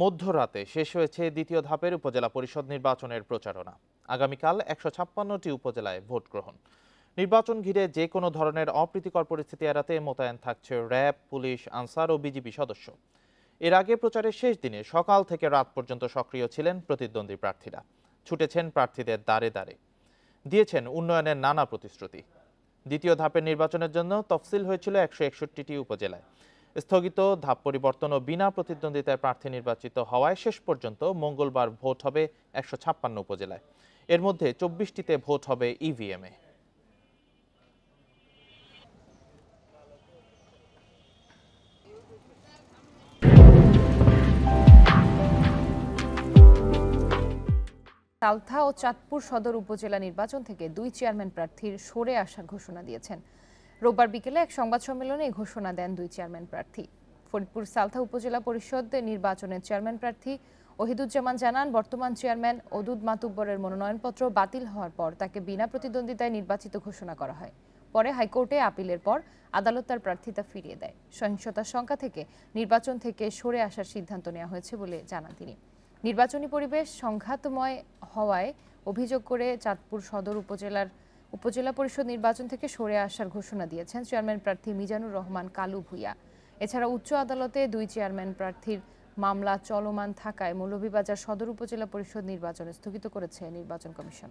মধ্যরাতে শেষ হয়েছে দ্বিতীয় ধাপের উপজেলা পরিষদ নির্বাচনের প্রচারণা আগামীকাল একশো ছাপ্পান্নটি উপজেলায় ভোট গ্রহণ নির্বাচন ঘিরে যে কোনো ধরনের অপ্রীতিকর পরিস্থিতি এড়াতে মোতায়েন থাকছে র্যাব পুলিশ আনসার ও বিজিবি সদস্য এর আগে প্রচারের শেষ দিনে সকাল থেকে রাত পর্যন্ত সক্রিয় ছিলেন প্রতিদ্বন্দ্বী প্রার্থীরা ছুটেছেন প্রার্থীদের দ্বারে দ্বারে দিয়েছেন উন্নয়নের নানা প্রতিশ্রুতি দ্বিতীয় ধাপের নির্বাচনের জন্য তফসিল হয়েছিল একশো একষট্টিটি উপজেলায় স্থগিত ধাপ পরিবর্তন ও বিনা প্রতিদ্বন্দ্বিতায় প্রার্থী নির্বাচিত হওয়ায় শেষ পর্যন্ত মঙ্গলবার ভোট হবে একশো ছাপ্পান্ন উপজেলায় এর মধ্যে চব্বিশটিতে ভোট হবে ইভিএমে e তালথা ও চাঁদপুর সদর উপজেলা নির্বাচন থেকে দুই চেয়ারম্যান প্রার্থীর সরে আসার ঘোষণা দিয়েছেন রোববার বিকেলে এক সংবাদ সম্মেলনে এই ঘোষণা দেন দুই চেয়ারম্যান প্রার্থী ফরিদপুর সালথা উপজেলা পরিষদ নির্বাচনের চেয়ারম্যান প্রার্থী ওহিদুজ্জামান জানান বর্তমান চেয়ারম্যান অদুদ মাতুব্বরের মনোনয়নপত্র বাতিল হওয়ার পর তাকে বিনা প্রতিদ্বন্দ্বিতায় নির্বাচিত ঘোষণা করা হয় পরে হাইকোর্টে আপিলের পর আদালত তার প্রার্থিতা ফিরিয়ে দেয় সহিংসতার সংখ্যা থেকে নির্বাচন থেকে সরে আসার সিদ্ধান্ত নেওয়া হয়েছে বলে জানান তিনি নির্বাচনী পরিবেশ সংঘাতময় হওয়ায় অভিযোগ করে চাঁদপুর সদর উপজেলার উপজেলা পরিষদ নির্বাচন থেকে সরে আসার ঘোষণা দিয়েছেন চেয়ারম্যান প্রার্থী মিজানুর রহমান কালু ভুইয়া এছাড়া উচ্চ আদালতে দুই চেয়ারম্যান প্রার্থীর মামলা চলমান থাকায় মৌলভীবাজার সদর উপজেলা পরিষদ নির্বাচন স্থগিত করেছে নির্বাচন কমিশন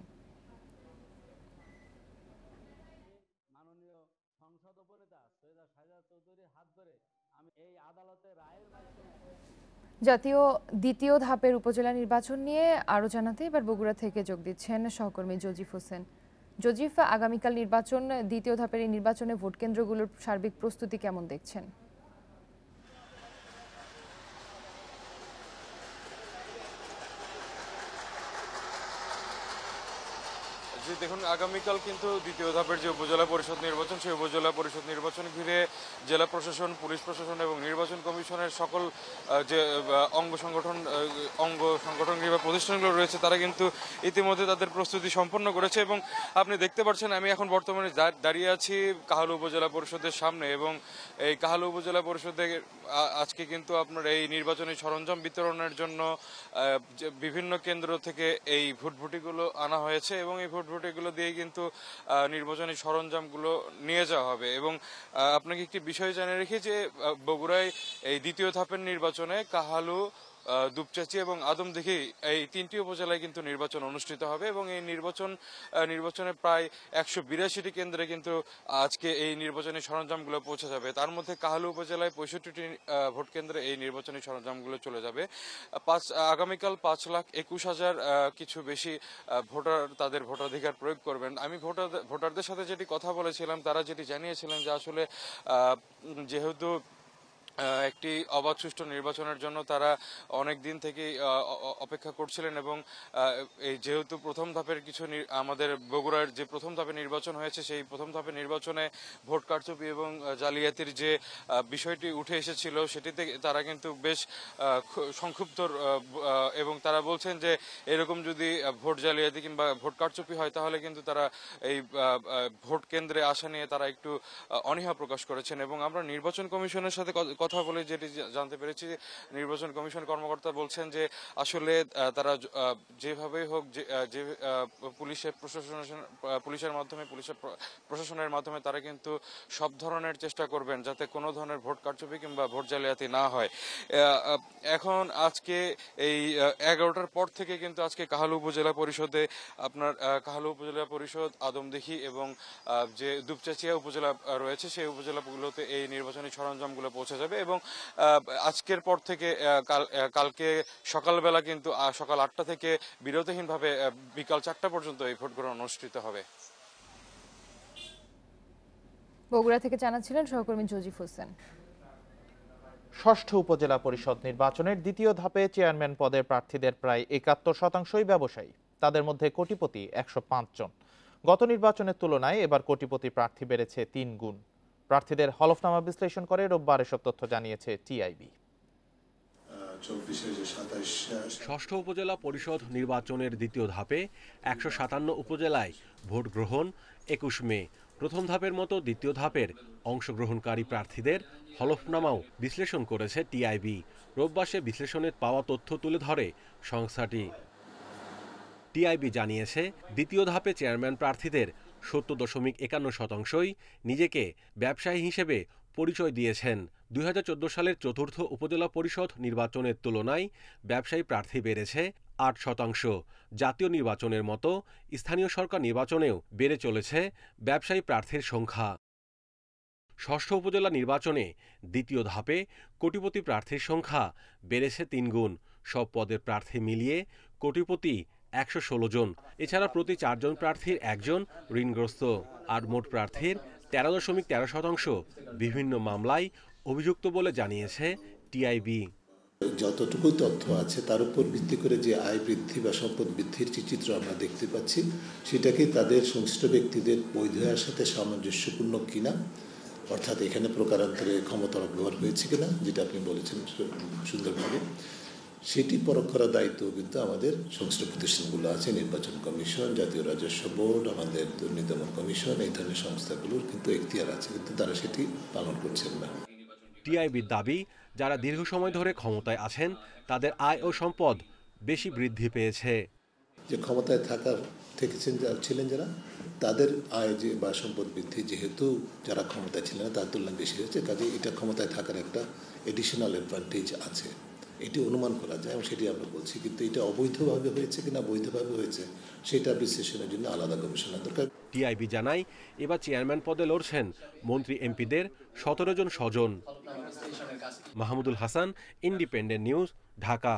জাতীয় দ্বিতীয় ধাপের উপজেলা নির্বাচন নিয়ে আরও জানাতে এবার বগুড়া থেকে যোগ দিচ্ছেন সহকর্মী জজিফ হোসেন জজিফা আগামীকাল নির্বাচন দ্বিতীয় ধাপের এই নির্বাচনে ভোটকেন্দ্রগুলোর সার্বিক প্রস্তুতি কেমন দেখছেন যে দেখুন আগামীকাল কিন্তু দ্বিতীয় ধাপের যে উপজেলা পরিষদ নির্বাচন সেই উপজেলা পরিষদ নির্বাচন ঘিরে জেলা প্রশাসন পুলিশ প্রশাসন এবং নির্বাচন কমিশনের সকল যে অঙ্গ সংগঠন অঙ্গ সংগঠন কিংবা প্রতিষ্ঠানগুলো রয়েছে তারা কিন্তু ইতিমধ্যে তাদের প্রস্তুতি সম্পন্ন করেছে এবং আপনি দেখতে পাচ্ছেন আমি এখন বর্তমানে দাঁড়িয়ে আছি কাহালু উপজেলা পরিষদের সামনে এবং এই কাহালু উপজেলা পরিষদে আজকে কিন্তু আপনার এই নির্বাচনী সরঞ্জাম বিতরণের জন্য বিভিন্ন কেন্দ্র থেকে এই ভুটভুটিগুলো আনা হয়েছে এবং এই ভোট রুট এগুলো দিয়ে কিন্তু নির্বাচনী সরঞ্জামগুলো নিয়ে যাওয়া হবে এবং আপনাকে একটি বিষয় জানিয়ে রেখে যে বগুড়ায় এই দ্বিতীয় ধাপের নির্বাচনে কাহালু দুপচাচি এবং আদমদিঘি এই তিনটি উপজেলায় কিন্তু নির্বাচন অনুষ্ঠিত হবে এবং এই নির্বাচন নির্বাচনে প্রায় একশো বিরাশিটি কেন্দ্রে কিন্তু আজকে এই নির্বাচনী সরঞ্জামগুলো পৌঁছে যাবে তার মধ্যে কাহালু উপজেলায় পঁয়ষট্টিটি ভোট কেন্দ্রে এই নির্বাচনী সরঞ্জামগুলো চলে যাবে পাঁচ আগামীকাল পাঁচ লাখ একুশ হাজার কিছু বেশি ভোটার তাদের ভোটাধিকার প্রয়োগ করবেন আমি ভোটার ভোটারদের সাথে যেটি কথা বলেছিলাম তারা যেটি জানিয়েছিলেন যে আসলে যেহেতু একটি অবাধ সুষ্ঠু নির্বাচনের জন্য তারা অনেক দিন থেকে অপেক্ষা করছিলেন এবং এই যেহেতু প্রথম ধাপের কিছু আমাদের বগুড়ার যে প্রথম ধাপে নির্বাচন হয়েছে সেই প্রথম ধাপে নির্বাচনে ভোট কারচুপি এবং জালিয়াতির যে বিষয়টি উঠে এসেছিল সেটিতে তারা কিন্তু বেশ সংক্ষুব্ধ এবং তারা বলছেন যে এরকম যদি ভোট জালিয়াতি কিংবা ভোট কারচুপি হয় তাহলে কিন্তু তারা এই ভোট কেন্দ্রে আসা নিয়ে তারা একটু অনীহা প্রকাশ করেছেন এবং আমরা নির্বাচন কমিশনের সাথে কথা বলে যেটি জানতে পেরেছি নির্বাচন কমিশন কর্মকর্তা বলছেন যে আসলে তারা যেভাবে হোক যে পুলিশের প্রশাসনের পুলিশের মাধ্যমে পুলিশের প্রশাসনের মাধ্যমে তারা কিন্তু সব ধরনের চেষ্টা করবেন যাতে কোনো ধরনের ভোট কারচুপি কিংবা ভোট জালিয়াতি না হয় এখন আজকে এই এগারোটার পর থেকে কিন্তু আজকে কাহালু উপজেলা পরিষদে আপনার কাহালু উপজেলা পরিষদ আদমদিঘি এবং যে দুপচাচিয়া উপজেলা রয়েছে সেই উপজেলাগুলোতে এই নির্বাচনী সরঞ্জামগুলো পৌঁছে যাবে এবং আজকের পর থেকে কালকে সকালবেলা কিন্তু সকাল আটটা থেকে বিরতিহীনভাবে বিকাল চারটা পর্যন্ত এই ভোট গ্রহণ অনুষ্ঠিত হবে বগুড়া থেকে জানাচ্ছিলেন সহকর্মী জজিফ হোসেন ষষ্ঠ উপজেলা পরিষদ নির্বাচনের দ্বিতীয় ধাপে চেয়ারম্যান পদে প্রার্থীদের প্রায় একাত্তর শতাংশই ব্যবসায়ী তাদের মধ্যে কোটিপতি একশো জন গত নির্বাচনের তুলনায় এবার কোটিপতি প্রার্থী বেড়েছে তিন গুণ প্রার্থীদের হলফনামা বিশ্লেষণ করে রোববার এসব তথ্য জানিয়েছে টিআইবি ষষ্ঠ উপজেলা পরিষদ নির্বাচনের দ্বিতীয় ধাপে একশো সাতান্ন উপজেলায় ভোট গ্রহণ একুশ মে প্রথম ধাপের মতো দ্বিতীয় ধাপের অংশগ্রহণকারী প্রার্থীদের হলফনামাও বিশ্লেষণ করেছে টিআইবি রোববাসে বিশ্লেষণের পাওয়া তথ্য তুলে ধরে সংস্থাটি টিআইবি জানিয়েছে দ্বিতীয় ধাপে চেয়ারম্যান প্রার্থীদের সত্তর দশমিক একান্ন শতাংশই নিজেকে ব্যবসায়ী হিসেবে পরিচয় দিয়েছেন দুই সালের চতুর্থ উপজেলা পরিষদ নির্বাচনের তুলনায় ব্যবসায়ী প্রার্থী বেড়েছে আট শতাংশ জাতীয় নির্বাচনের মতো স্থানীয় সরকার নির্বাচনেও বেড়ে চলেছে ব্যবসায়ী প্রার্থীর সংখ্যা ষষ্ঠ উপজেলা নির্বাচনে দ্বিতীয় ধাপে কোটিপতি প্রার্থীর সংখ্যা বেড়েছে তিনগুণ সব পদের প্রার্থী মিলিয়ে কোটিপতি একশো জন এছাড়া প্রতি চারজন প্রার্থীর একজন ঋণগ্রস্ত আর মোট প্রার্থীর তেরো দশমিক তেরো শতাংশ বিভিন্ন মামলায় অভিযুক্ত বলে জানিয়েছে টিআইবি যতটুকু তথ্য আছে তার উপর ভিত্তি করে যে আয় বৃদ্ধি বা সম্পদ বৃদ্ধির যে চিত্র আমরা দেখতে পাচ্ছি সেটাকে তাদের সংশ্লিষ্ট ব্যক্তিদের বৈধ সাথে সামঞ্জস্যপূর্ণ কিনা অর্থাৎ এখানে প্রকারান্তরে ক্ষমতা ব্যবহার হয়েছে কিনা যেটা আপনি বলেছেন সুন্দরভাবে সেটি পরখ করার দায়িত্ব কিন্তু আমাদের সংশ্লিষ্ট প্রতিষ্ঠানগুলো আছে নির্বাচন কমিশন জাতীয় রাজস্ব বোর্ড আমাদের দুর্নীতিমন কমিশন এই ধরনের সংস্থাগুলোর কিন্তু এখতিয়ার আছে কিন্তু তারা সেটি পালন করছেন না টিআইবির দাবি যারা দীর্ঘ সময় ধরে ক্ষমতায় আছেন তাদের আয় ও সম্পদ বেশি বৃদ্ধি পেয়েছে যে ক্ষমতায় থাকার থেকেছেন ছিলেন যারা তাদের আয় যে বা সম্পদ বৃদ্ধি যেহেতু যারা ক্ষমতায় ছিলেন তার তুলনায় বেশি হয়েছে কাজে এটা ক্ষমতায় থাকার একটা এডিশনাল অ্যাডভান্টেজ আছে এটি অনুমান করা যায় এবং সেটি আমরা বলছি কিন্তু এটা অবৈধভাবে হয়েছে কিনা বৈধভাবে হয়েছে সেটা বিশ্লেষণের জন্য আলাদা গবেষণা দরকার টিআইবি জানায় এবার চেয়ারম্যান পদে লড়ছেন মন্ত্রী এমপিদের সতেরো জন স্বজন মাহমুদুল হাসান ইন্ডিপেন্ডেন্ট নিউজ ঢাকা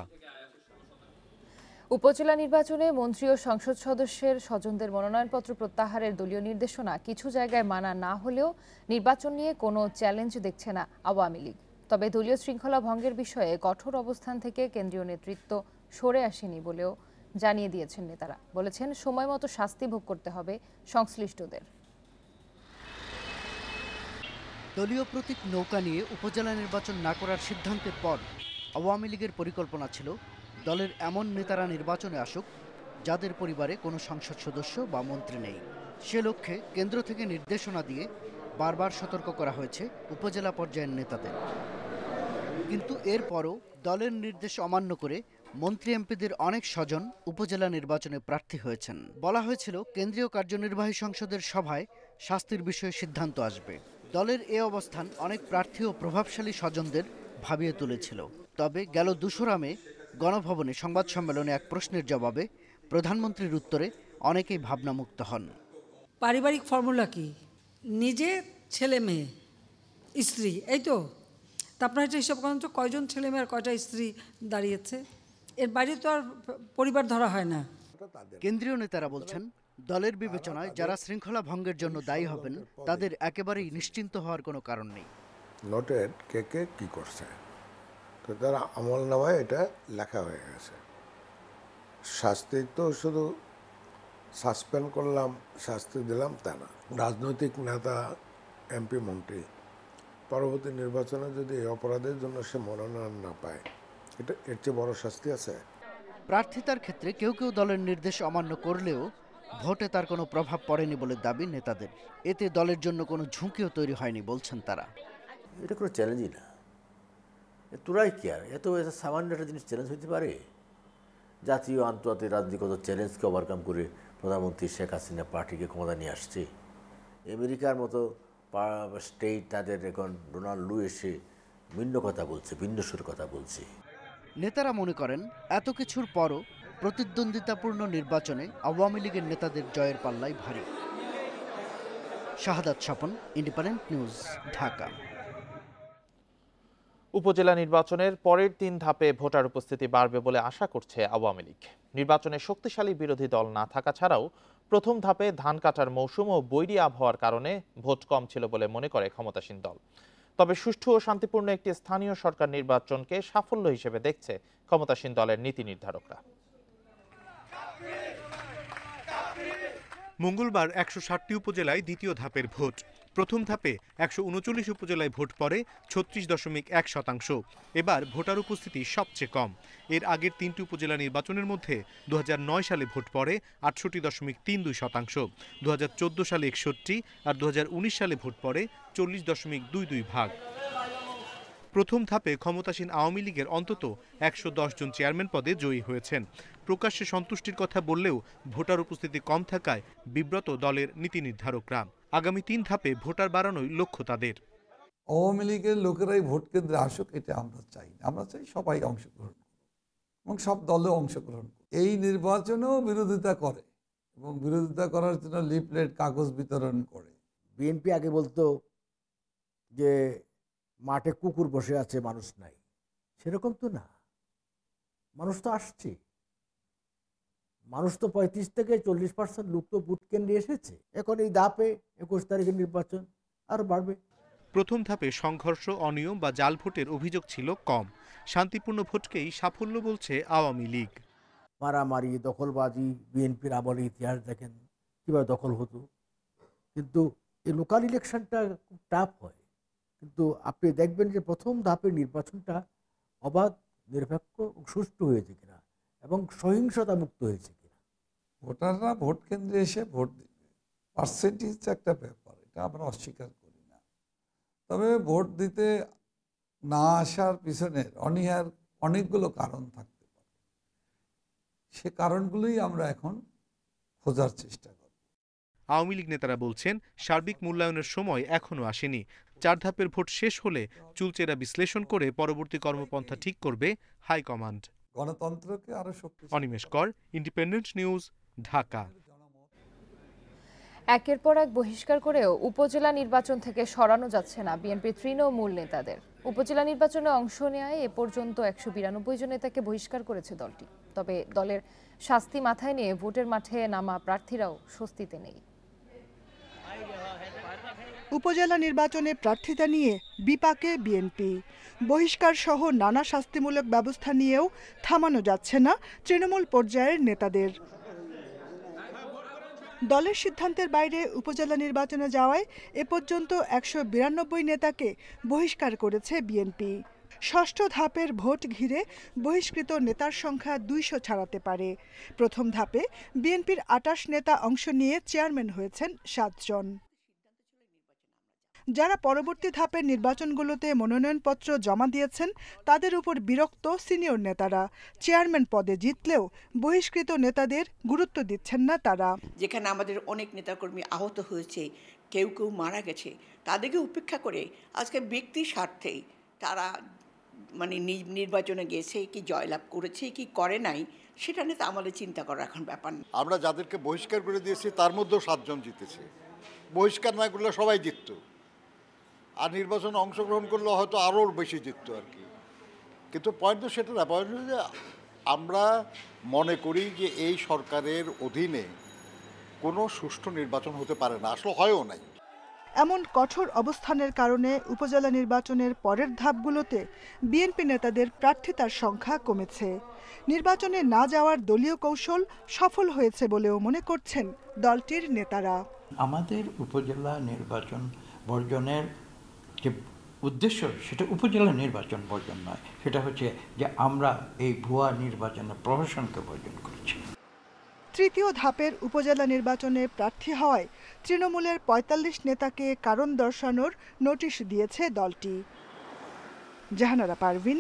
উপজেলা নির্বাচনে মন্ত্রী ও সংসদ সদস্যের স্বজনদের মনোনয়নপত্র প্রত্যাহারের দলীয় নির্দেশনা কিছু জায়গায় মানা না হলেও নির্বাচন নিয়ে কোনো চ্যালেঞ্জ দেখছে না আওয়ামী লীগ তবে দলীয় শৃঙ্খলা ভঙ্গের বিষয়ে কঠোর অবস্থান থেকে কেন্দ্রীয় নেতৃত্ব সরে আসেনি বলেও জানিয়ে দিয়েছেন নেতারা বলেছেন সময় মতো শাস্তি ভোগ করতে হবে সংশ্লিষ্টদের দলীয় প্রতীক নৌকা নিয়ে উপজেলা নির্বাচন না করার সিদ্ধান্তের পর আওয়ামী লীগের পরিকল্পনা ছিল দলের এমন নেতারা নির্বাচনে আসুক যাদের পরিবারে কোনো সংসদ সদস্য বা মন্ত্রী নেই সে লক্ষ্যে কেন্দ্র থেকে নির্দেশনা দিয়ে বারবার সতর্ক করা হয়েছে উপজেলা পর্যায়ের নেতাদের কিন্তু এরপরও দলের নির্দেশ অমান্য করে মন্ত্রী এমপিদের অনেক স্বজন উপজেলা নির্বাচনে প্রার্থী হয়েছেন বলা হয়েছিল কেন্দ্রীয় কার্যনির্বাহী সংসদের সভায় শাস্তির বিষয়ে সিদ্ধান্ত আসবে দলের এ অবস্থান অনেক প্রার্থী ও প্রভাবশালী স্বজনদের ভাবিয়ে তুলেছিল তবে গেল দুশোরামে গণভবনে সংবাদ সম্মেলনে এক প্রশ্নের জবাবে প্রধানমন্ত্রীর উত্তরে অনেকেই ভাবনামুক্ত হন পারিবারিক ফর্মুলা কি নিজে ছেলে মেয়ে স্ত্রী এই তো আপনার এটা হিসাব করেন তো কয়জন ছেলে মেয়ের কয়টা স্ত্রী দাঁড়িয়েছে এর বাইরে তো আর পরিবার ধরা হয় না কেন্দ্রীয় নেতারা বলছেন দলের বিবেচনায় যারা শৃঙ্খলা ভঙ্গের জন্য দায়ী হবেন তাদের একেবারেই নিশ্চিন্ত হওয়ার কোনো কারণ নেই নোটেড কে কে কী করছে তো তার আমল নামায় এটা লেখা হয়ে গেছে শাস্তি তো শুধু সাসপেন্ড করলাম শাস্তি দিলাম তা না রাজনৈতিক নেতা এমপি মন্ত্রী পরবর্তী নির্বাচনে যদি অপরাধের জন্য সে মনোনয়ন না পায় এটা এর চেয়ে বড় শাস্তি আছে প্রার্থিতার ক্ষেত্রে কেউ কেউ দলের নির্দেশ অমান্য করলেও ভোটে তার কোনো প্রভাব পড়েনি বলে দাবি নেতাদের এতে দলের জন্য কোনো ঝুঁকিও তৈরি হয়নি বলছেন তারা এটা কোনো চ্যালেঞ্জই না তোরাই কি আর এত সামান্য একটা জিনিস চ্যালেঞ্জ হইতে পারে জাতীয় আন্তর্জাতিক রাজনীতিগত চ্যালেঞ্জকে ওভারকাম করে প্রধানমন্ত্রী শেখ হাসিনা পার্টিকে ক্ষমতা নিয়ে আসছে আমেরিকার মতো স্টেট তাদের এখন ডোনাল্ড লু ভিন্ন কথা বলছে ভিন্ন সুর কথা বলছে নেতারা মনে করেন এত কিছুর পরও প্রতিদ্বন্দ্বিতাপূর্ণ নির্বাচনে আওয়ামী লীগের নেতাদের জয়ের পাল্লাই ভারী শাহাদাত স্বপন ইন্ডিপেন্ডেন্ট নিউজ ঢাকা উপজেলা নির্বাচনের পরের তিন ধাপে ভোটার উপস্থিতি বাড়বে বলে আশা করছে আওয়ামী লীগ নির্বাচনে শক্তিশালী বিরোধী দল না থাকা ছাড়াও প্রথম ধাপে ধান কাটার মৌসুম ও বৈরী আবহাওয়ার কারণে ভোট কম ছিল বলে মনে করে ক্ষমতাসীন দল তবে সুষ্ঠু ও শান্তিপূর্ণ একটি স্থানীয় সরকার নির্বাচনকে সাফল্য হিসেবে দেখছে ক্ষমতাসীন দলের নীতি নির্ধারকরা মঙ্গলবার একশো ষাটটি উপজেলায় দ্বিতীয় ধাপের ভোট প্রথম ধাপে একশো উনচল্লিশ উপজেলায় ভোট পড়ে ছত্রিশ দশমিক এক শতাংশ এবার ভোটার উপস্থিতি সবচেয়ে কম এর আগের তিনটি উপজেলা নির্বাচনের মধ্যে দু সালে ভোট পড়ে আটষট্টি দশমিক তিন দুই শতাংশ দু সালে একষট্টি আর দু সালে ভোট পড়ে চল্লিশ দশমিক দুই দুই ভাগ প্রথম ধাপে ক্ষমতাসীন আওয়ামী লীগের অন্তত একশো জন চেয়ারম্যান পদে জয়ী হয়েছেন প্রকাশ্যে সন্তুষ্টির কথা বললেও ভোটার উপস্থিতি কম থাকায় বিব্রত দলের নীতি নির্ধারকরা আগামী তিন ধাপে ভোটার বাড়ানোই লক্ষ্য তাদের আওয়ামী লীগের লোকেরাই ভোট কেন্দ্রে আসুক এটা আমরা চাই আমরা চাই সবাই অংশগ্রহণ এবং সব দলে অংশগ্রহণ এই নির্বাচনেও বিরোধিতা করে এবং বিরোধিতা করার জন্য লিফলেট কাগজ বিতরণ করে বিএনপি আগে বলতো যে মাঠে কুকুর বসে আছে মানুষ নাই সেরকম তো না মানুষ তো আসছে মানুষ তো পঁয়ত্রিশ থেকে চল্লিশ পার্সেন্ট লোক তো ভোট কেন্দ্রে এসেছে এখন এই ধাপে একুশ তারিখের নির্বাচন আর বাড়বে প্রথম ধাপে সংঘর্ষ অনিয়ম বা জাল ভোটের অভিযোগ ছিল কম শান্তিপূর্ণ ভোটকেই সাফল্য বলছে আওয়ামী লীগ মারামারি দখলবাজি বিএনপির আমলে ইতিহাস দেখেন কীভাবে দখল হতো কিন্তু এই লোকাল ইলেকশনটা খুব টাফ হয় কিন্তু আপনি দেখবেন যে প্রথম ধাপের নির্বাচনটা অবাধ নিরপেক্ষ সুষ্ঠু হয়েছে কিনা এবং সহিংসতা মুক্ত হয়েছে কিনা ভোটাররা ভোট কেন্দ্রে এসে ভোট দিবে পার্সেন্টেজ একটা ব্যাপার এটা আমরা অস্বীকার করি না তবে ভোট দিতে না আসার পিছনের অনিহার অনেকগুলো কারণ থাকতে পারে সে কারণগুলোই আমরা এখন খোঁজার চেষ্টা করব আওয়ামী লীগ নেতারা বলছেন সার্বিক মূল্যায়নের সময় এখনও আসেনি চার ধাপের ভোট শেষ হলে চুলচেরা বিশ্লেষণ করে পরবর্তী কর্মপন্থা ঠিক করবে হাইকমান্ড গণতন্ত্রকে আরো শক্তি অনিমেষ কর ইন্ডিপেন্ডেন্ট নিউজ ঢাকা একের পর এক বহিষ্কার করেও উপজেলা নির্বাচন থেকে সরানো যাচ্ছে না বিএনপি তৃণমূল নেতাদের উপজেলা নির্বাচনে অংশ নেয় এ পর্যন্ত একশো বিরানব্বই জন নেতাকে বহিষ্কার করেছে দলটি তবে দলের শাস্তি মাথায় নিয়ে ভোটের মাঠে নামা প্রার্থীরাও স্বস্তিতে নেই উপজেলা নির্বাচনে প্রার্থিতা নিয়ে বিপাকে বিএনপি বহিষ্কার সহ নানা শাস্তিমূলক ব্যবস্থা নিয়েও থামানো যাচ্ছে না তৃণমূল পর্যায়ের নেতাদের দলের সিদ্ধান্তের বাইরে উপজেলা নির্বাচনে যাওয়ায় এ পর্যন্ত একশো বিরানব্বই নেতাকে বহিষ্কার করেছে বিএনপি ষষ্ঠ ধাপের ভোট ঘিরে বহিষ্কৃত নেতার সংখ্যা দুইশো ছাড়াতে পারে প্রথম ধাপে বিএনপির আটাশ নেতা অংশ নিয়ে চেয়ারম্যান হয়েছেন সাতজন যারা পরবর্তী ধাপের নির্বাচনগুলোতে মনোনয়নপত্র জমা দিয়েছেন তাদের উপর বিরক্ত সিনিয়র নেতারা চেয়ারম্যান পদে জিতলেও বহিষ্কৃত নেতাদের গুরুত্ব দিচ্ছেন না তারা যেখানে আমাদের অনেক নেতাকর্মী আহত হয়েছে কেউ কেউ মারা গেছে তাদেরকে উপেক্ষা করে আজকে ব্যক্তি স্বার্থেই তারা মানে নির্বাচনে গেছে কি জয়লাভ করেছে কি করে নাই সেটা নিয়ে তো আমাদের চিন্তা করার এখন ব্যাপার না আমরা যাদেরকে বহিষ্কার করে দিয়েছি তার মধ্যেও সাতজন জিতেছে বহিষ্কার না করলে সবাই জিততো আর নির্বাচনে অংশগ্রহণ করলে হয়তো আরও বেশি জিততো আর কি কিন্তু পয়েন্ট তো সেটা না পয়েন্ট যে আমরা মনে করি যে এই সরকারের অধীনে কোনো সুষ্ঠু নির্বাচন হতে পারে না আসলে হয়ও নাই এমন কঠোর অবস্থানের কারণে উপজেলা নির্বাচনের পরের ধাপগুলোতে বিএনপি নেতাদের প্রার্থিতার সংখ্যা কমেছে নির্বাচনে না যাওয়ার দলীয় কৌশল সফল হয়েছে বলেও মনে করছেন দলটির নেতারা আমাদের উপজেলা নির্বাচন বর্জনের যে উদ্দেশ্য সেটা উপজেলা নির্বাচন বর্জন নয় সেটা হচ্ছে যে আমরা এই ভুয়া নির্বাচনের প্রহসনকে বর্জন করছি তৃতীয় ধাপের উপজেলা নির্বাচনে প্রার্থী হওয়ায় তৃণমূলের ৪৫ নেতাকে কারণ দর্শানোর নোটিশ দিয়েছে দলটি জাহানারা পারভিন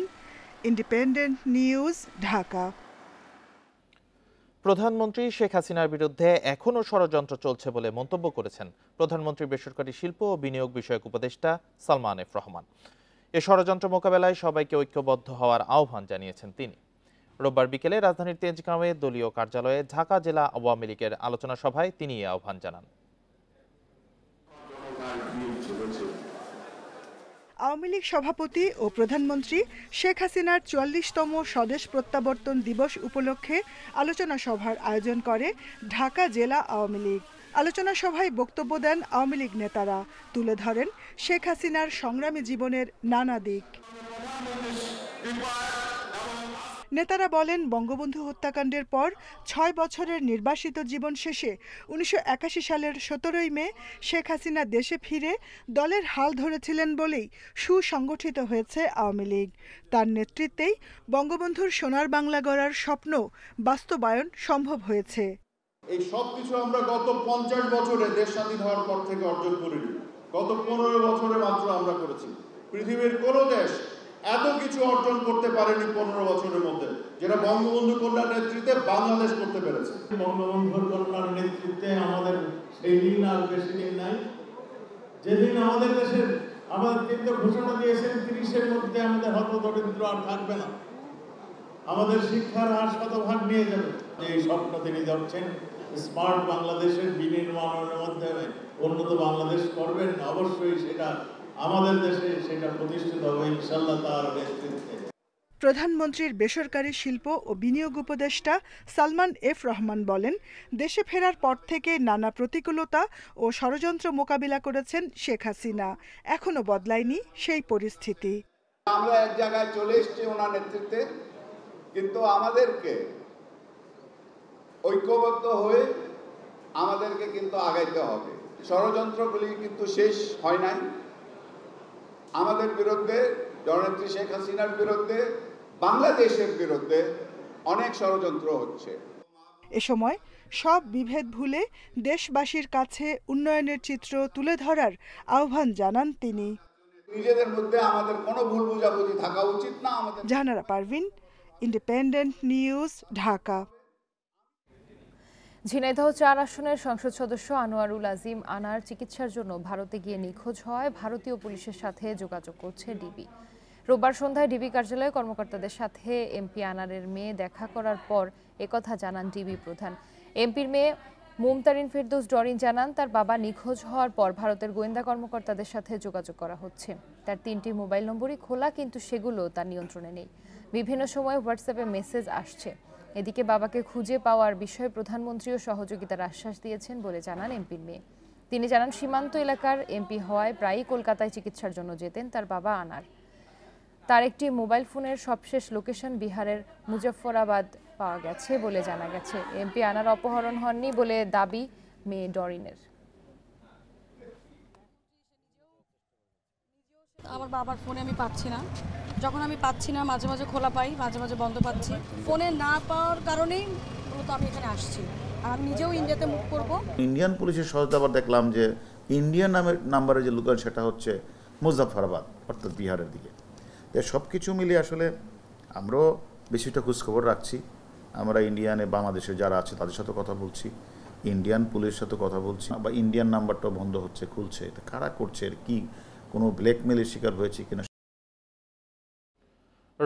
ইন্ডিপেন্ডেন্ট নিউজ ঢাকা প্রধানমন্ত্রী শেখ হাসিনার বিরুদ্ধে এখনও ষড়যন্ত্র চলছে বলে মন্তব্য করেছেন প্রধানমন্ত্রী বেসরকারি শিল্প ও বিনিয়োগ বিষয়ক উপদেষ্টা সালমান এফ রহমান এ ষড়যন্ত্র মোকাবেলায় সবাইকে ঐক্যবদ্ধ হওয়ার আহ্বান জানিয়েছেন তিনি রোববার বিকেলে রাজধানীর তেজগাঁওয়ে দলীয় কার্যালয়ে ঢাকা জেলা আওয়ামী লীগের আলোচনা সভায় তিনি এ আহ্বান জানান আওয়ামী লীগ সভাপতি ও প্রধানমন্ত্রী শেখ হাসিনার চুয়াল্লিশতম স্বদেশ প্রত্যাবর্তন দিবস উপলক্ষে আলোচনা সভার আয়োজন করে ঢাকা জেলা আওয়ামী লীগ আলোচনা সভায় বক্তব্য দেন আওয়ামী লীগ নেতারা তুলে ধরেন শেখ হাসিনার সংগ্রামী জীবনের নানা দিক নেতারা বলেন বঙ্গবন্ধু হত্যাকাণ্ডের পর ছয় বছরের নির্বাসিত জীবন শেষে উনিশশো সালের সতেরোই মে শেখ হাসিনা দেশে ফিরে দলের হাল ধরেছিলেন বলেই সুসংগঠিত হয়েছে আওয়ামী লীগ তার নেতৃত্বেই বঙ্গবন্ধুর সোনার বাংলা গড়ার স্বপ্ন বাস্তবায়ন সম্ভব হয়েছে এই সব কিছু আমরা গত পঞ্চাশ বছরে দেশ স্বাধীন হওয়ার পর থেকে অর্জন করিনি গত পনেরো বছরে মাত্র আমরা করেছি পৃথিবীর কোনো দেশ এত কিছু অর্জন করতে পারেনি পনেরো বছরের মধ্যে যেটা বঙ্গবন্ধু কন্যার নেতৃত্বে বাংলাদেশ করতে পেরেছে বঙ্গবন্ধু কন্যার নেতৃত্বে আমাদের সেই দিন আর বেশি দিন নাই যেদিন আমাদের দেশের আমাদের কেন্দ্র ঘোষণা দিয়েছেন তিরিশের মধ্যে আমাদের হত দরিদ্র আর থাকবে না আমাদের শিক্ষার আর শতভাগ নিয়ে যাবে এই স্বপ্ন তিনি যাচ্ছেন স্মার্ট বাংলাদেশের বিনির্মাণের মাধ্যমে উন্নত বাংলাদেশ করবেন অবশ্যই সেটা আমাদের দেশে সেটা প্রতিষ্ঠিত হবে ইনশাল্লাহ তার নেতৃত্বে প্রধানমন্ত্রীর বেসরকারি শিল্প ও বিনিয়োগ উপদেষ্টা সালমান এফ রহমান বলেন দেশে ফেরার পর থেকে নানা প্রতিকূলতা ও ষড়যন্ত্র মোকাবিলা করেছেন শেখ হাসিনা এখনও বদলায়নি সেই পরিস্থিতি আমরা এক জায়গায় চলে এসেছি ওনার নেতৃত্বে কিন্তু আমাদেরকে ঐক্যবদ্ধ হয়ে আমাদেরকে কিন্তু আগাইতে হবে ষড়যন্ত্রগুলি কিন্তু শেষ হয় নাই আমাদের বিরুদ্ধে জননেত্রী শেখ হাসিনার বিরুদ্ধে বাংলাদেশের বিরুদ্ধে অনেক ষড়যন্ত্র হচ্ছে এ সময় সব বিভেদ ভুলে দেশবাসীর কাছে উন্নয়নের চিত্র তুলে ধরার আহ্বান জানান তিনি নিজেদের মধ্যে আমাদের কোনো ভুল বোঝাবুঝি থাকা উচিত না আমাদের জানারা পারভিন ইন্ডিপেন্ডেন্ট নিউজ ঢাকা ঝিনাইদহ চার আসনের সংসদ সদস্য আনোয়ারুল আজিম আনার চিকিৎসার জন্য ভারতে গিয়ে নিখোঁজ হয় ভারতীয় পুলিশের সাথে যোগাযোগ করছে ডিবি রোববার সন্ধ্যায় ডিবি কার্যালয়ে কর্মকর্তাদের সাথে এমপি আনারের মেয়ে দেখা করার পর একথা জানান ডিবি প্রধান এমপির মেয়ে মুমতারিন ফিরদোস ডরিন জানান তার বাবা নিখোঁজ হওয়ার পর ভারতের গোয়েন্দা কর্মকর্তাদের সাথে যোগাযোগ করা হচ্ছে তার তিনটি মোবাইল নম্বরই খোলা কিন্তু সেগুলো তার নিয়ন্ত্রণে নেই বিভিন্ন সময়ে হোয়াটসঅ্যাপে মেসেজ আসছে এদিকে বাবাকে খুঁজে পাওয়ার বিষয়ে প্রধানমন্ত্রীও সহযোগিতার আশ্বাস দিয়েছেন বলে জানান এমপির মেয়ে তিনি জানান সীমান্ত এলাকার এমপি হওয়ায় প্রায়ই কলকাতায় চিকিৎসার জন্য যেতেন তার বাবা আনার তার একটি মোবাইল ফোনের সবশেষ লোকেশন বিহারের মুজফরাবাদ পাওয়া গেছে বলে জানা গেছে এমপি আনার অপহরণ হননি বলে দাবি মেয়ে ডরিনের আমার বাবার ফোনে আমি পাচ্ছি না যখন আমি পাচ্ছি না মাঝে মাঝে খোলা পাই মাঝে মাঝে বন্ধ পাচ্ছি ফোনে না পাওয়ার কারণেই মূলত আমি এখানে আসছি আর নিজেও ইন্ডিয়াতে মুখ করব ইন্ডিয়ান পুলিশের সহায়তা আবার দেখলাম যে ইন্ডিয়ান নামের নাম্বারে যে লোকাল সেটা হচ্ছে মুজাফরাবাদ অর্থাৎ বিহারের দিকে তাই সব কিছু মিলিয়ে আসলে আমরাও বেশিটা খোঁজখবর রাখছি আমরা ইন্ডিয়ানে বাংলাদেশে যারা আছে তাদের সাথে কথা বলছি ইন্ডিয়ান পুলিশের সাথে কথা বলছি বা ইন্ডিয়ান নাম্বারটাও বন্ধ হচ্ছে খুলছে এটা কারা করছে কি কোনো ব্ল্যাকমেলের শিকার হয়েছে কিনা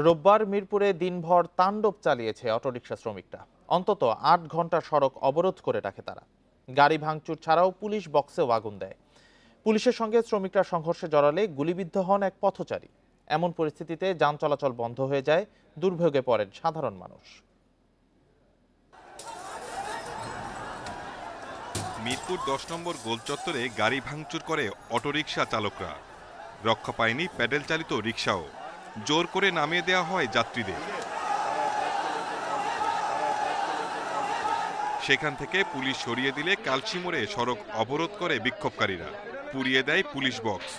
রোববার মিরপুরে দিনভর তাণ্ডব চালিয়েছে অটোরিকশা শ্রমিকরা অন্তত আট ঘন্টা সড়ক অবরোধ করে রাখে তারা গাড়ি ভাঙচুর ছাড়াও পুলিশ বক্সেও আগুন দেয় পুলিশের সঙ্গে শ্রমিকরা সংঘর্ষে জড়ালে গুলিবিদ্ধ হন এক পথচারী এমন পরিস্থিতিতে যান চলাচল বন্ধ হয়ে যায় দুর্ভোগে পড়েন সাধারণ মানুষ মিরপুর দশ নম্বর গোল চত্বরে গাড়ি ভাঙচুর করে অটোরিকশা চালকরা রক্ষা পায়নি প্যাডেল চালিত রিক্সাও জোর করে নামিয়ে দেওয়া হয় যাত্রীদের সেখান থেকে পুলিশ সরিয়ে দিলে কালশিমোড়ে সড়ক অবরোধ করে বিক্ষোভকারীরা পুড়িয়ে দেয় পুলিশ বক্স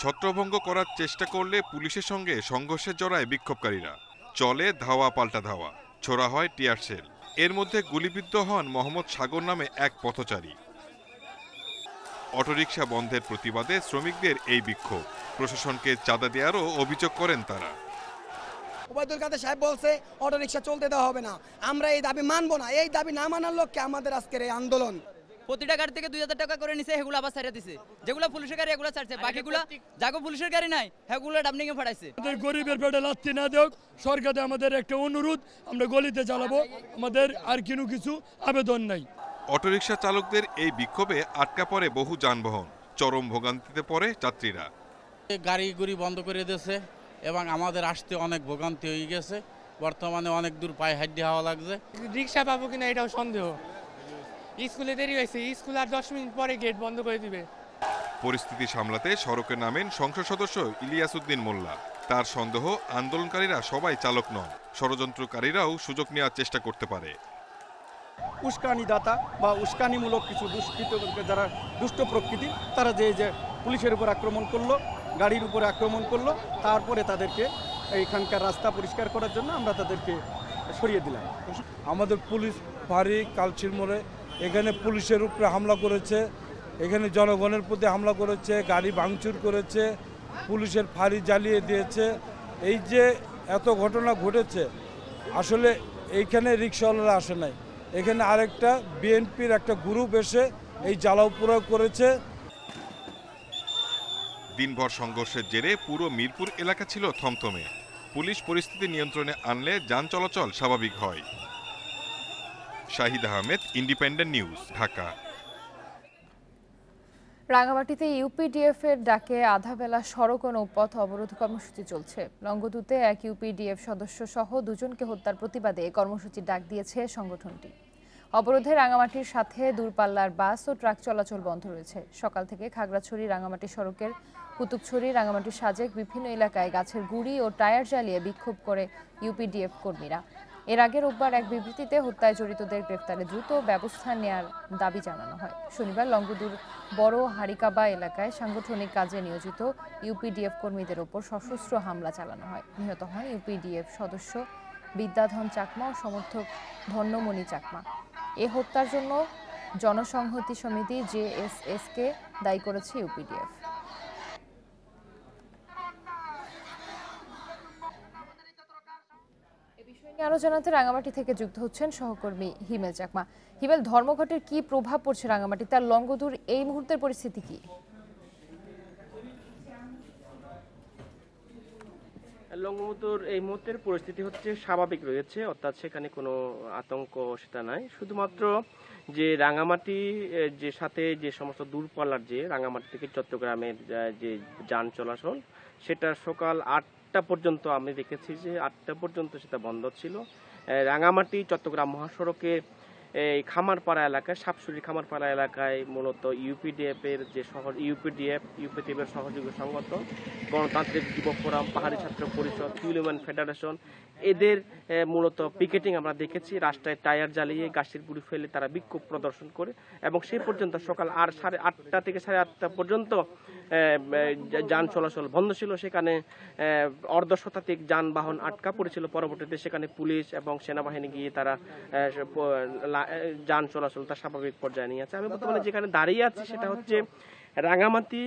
ছত্রভঙ্গ করার চেষ্টা করলে পুলিশের সঙ্গে সংঘর্ষে জড়ায় বিক্ষোভকারীরা চলে ধাওয়া পাল্টা ধাওয়া ছোড়া হয় টিয়ার সেল এর মধ্যে গুলিবিদ্ধ হন মোহাম্মদ সাগর নামে এক পথচারী অটোরিকশা বন্ধের প্রতিবাদে শ্রমিকদের এই বিক্ষোভ প্রশাসনকে চাঁদা দেওয়ারও অভিযোগ করেন তারা ওবায়দুল কাদের সাহেব বলছে অটোরিকশা চলতে দেওয়া হবে না আমরা এই দাবি মানবো না এই দাবি না মানার লক্ষ্যে আমাদের আজকের এই আন্দোলন প্রতিটা গাড়ি থেকে দুই হাজার টাকা করে নিছে সেগুলো আবার ছাড়িয়ে দিছে যেগুলো পুলিশের গাড়ি এগুলো ছাড়ছে বাকিগুলো যাকে পুলিশের গাড়ি নাই সেগুলো ডাবনিংয়ে ফাটাইছে আমাদের গরিবের পেটে লাত্তি না দেওক সরকারে আমাদের একটা অনুরোধ আমরা গলিতে চালাবো আমাদের আর কিনু কিছু আবেদন নাই অটোরিকশা চালকদের এই বিক্ষোভে আটকা পড়ে বহু যানবাহন চরম ভোগান্তিতে পড়ে যাত্রীরা গাড়ি গুড়ি বন্ধ করে দিয়েছে এবং আমাদের আসতে অনেক ভোগান্তি হয়ে গেছে বর্তমানে অনেক দূর পায়ে হাড্ডি হওয়া লাগছে রিক্সা পাবো কিনা এটাও সন্দেহ স্কুলে দেরি হয়েছে স্কুল আর দশ মিনিট পরে গেট বন্ধ করে দিবে পরিস্থিতি সামলাতে সড়কে নামেন সংসদ সদস্য ইলিয়াস উদ্দিন মোল্লা তার সন্দেহ আন্দোলনকারীরা সবাই চালক নন ষড়যন্ত্রকারীরাও সুযোগ নেওয়ার চেষ্টা করতে পারে উস্কানিদাতা বা উস্কানিমূলক কিছু দুষ্কৃত যারা দুষ্ট প্রকৃতি তারা যে যে পুলিশের উপর আক্রমণ করলো গাড়ির উপরে আক্রমণ করলো তারপরে তাদেরকে এইখানকার রাস্তা পরিষ্কার করার জন্য আমরা তাদেরকে সরিয়ে দিলাম আমাদের পুলিশ ভারী কালচির মোড়ে এখানে পুলিশের উপরে হামলা করেছে এখানে জনগণের প্রতি হামলা করেছে গাড়ি ভাঙচুর করেছে পুলিশের ফাঁড়ি জ্বালিয়ে দিয়েছে এই যে এত ঘটনা ঘটেছে আসলে এইখানে রিক্সাওয়ালারা আসে নাই এখানে আরেকটা বিএনপির একটা গ্রুপ এসে এই জ্বালাওপুরা করেছে দিনভর সংঘর্ষের জেরে পুরো মিরপুর এলাকা ছিল থমথমে পুলিশ পরিস্থিতি নিয়ন্ত্রণে আনলে যান চলাচল স্বাভাবিক হয় শাহিদ আহমেদ ইন্ডিপেন্ডেন্ট নিউজ ঢাকা রাঙ্গামাটিতে ইউপিডিএফ এর ডাকে আধাবেলা সড়ক ও নৌপথ অবরোধ কর্মসূচি চলছে লঙ্গদূতে এক ইউপিডিএফ সদস্য সহ দুজনকে হত্যার প্রতিবাদে কর্মসূচি ডাক দিয়েছে সংগঠনটি অবরোধে রাঙামাটির সাথে দূরপাল্লার বাস ও ট্রাক চলাচল বন্ধ রয়েছে সকাল থেকে খাগড়াছড়ি রাঙ্গামাটি সড়কের কুতুবছড়ি রাঙামাটির সাজেক বিভিন্ন এলাকায় গাছের গুড়ি ও টায়ার জ্বালিয়ে বিক্ষোভ করে ইউপিডিএফ কর্মীরা এর আগে রোববার এক বিবৃতিতে হত্যায় জড়িতদের গ্রেফতারে দ্রুত ব্যবস্থা নেয়ার দাবি জানানো হয় শনিবার লঙ্গদুর বড় হারিকাবা এলাকায় সাংগঠনিক কাজে নিয়োজিত ইউপিডিএফ কর্মীদের ওপর সশস্ত্র হামলা চালানো হয় নিহত হয় ইউপিডিএফ সদস্য বিদ্যাধন চাকমা ও সমর্থক ধন্যমণি চাকমা এ হত্যার জন্য জনসংহতি সমিতি জেএসএসকে দায়ী করেছে ইউপিডিএফ আরো জানাতে রাঙামাটি থেকে যুক্ত হচ্ছেন সহকর্মী হিমেল চাকমা হিমেল ধর্মঘটের কি প্রভাব পড়ছে রাঙামাটি তার লঙ্গদূর এই মুহূর্তের পরিস্থিতি কি লঙ্গমুতুর এই মুহূর্তের পরিস্থিতি হচ্ছে স্বাভাবিক রয়েছে অর্থাৎ সেখানে কোনো আতঙ্ক সেটা নাই শুধুমাত্র যে রাঙামাটি যে সাথে যে সমস্ত দূরপাল্লার যে রাঙামাটি থেকে চট্টগ্রামের যে যান চলাচল সেটা সকাল আট আটটা পর্যন্ত আমি দেখেছি যে আটটা পর্যন্ত সেটা বন্ধ ছিল রাঙামাটি চট্টগ্রাম মহাসড়কে এই খামারপাড়া এলাকায় সাপসুরি খামারপাড়া এলাকায় মূলত ইউপিডিএফের যে শহর ইউপিডিএফ ইউপিডিএফের সহযোগী সংগঠন গণতান্ত্রিক যুব ফোরাম পাহাড়ি ছাত্র পরিষদ ইউনিয়ন ফেডারেশন এদের মূলত পিকেটিং আমরা দেখেছি রাস্তায় টায়ার জ্বালিয়ে গাছের গুড়ি ফেলে তারা বিক্ষোভ প্রদর্শন করে এবং সেই পর্যন্ত সকাল আর সাড়ে আটটা থেকে সাড়ে আটটা পর্যন্ত যান চলাচল বন্ধ ছিল সেখানে অর্ধ শতাধিক যানবাহন আটকা পড়েছিল পরবর্তীতে সেখানে পুলিশ এবং সেনাবাহিনী গিয়ে তারা যান চলাচল তা স্বাভাবিক পর্যায়ে নিয়ে আছে আমি বর্তমানে যেখানে দাঁড়িয়ে আছি সেটা হচ্ছে রাঙামাটি